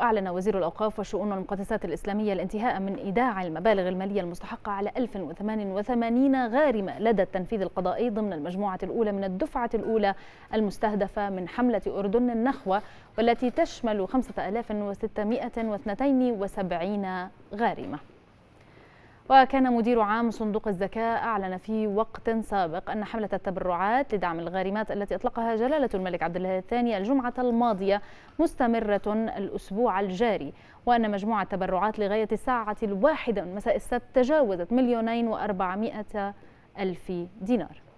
وأعلن وزير الأوقاف وشؤون المقدسات الإسلامية الانتهاء من إيداع المبالغ المالية المستحقة على 1088 غارمة لدى التنفيذ القضائي ضمن المجموعة الأولى من الدفعة الأولى المستهدفة من حملة أردن النخوة والتي تشمل 5672 غارمة وكان مدير عام صندوق الزكاة أعلن في وقت سابق أن حملة التبرعات لدعم الغارمات التي أطلقها جلالة الملك عبد الله الثاني الجمعة الماضية مستمرة الأسبوع الجاري وأن مجموع التبرعات لغاية الساعة الواحدة من مساء السبت تجاوزت مليونين وأربعمائة ألف دينار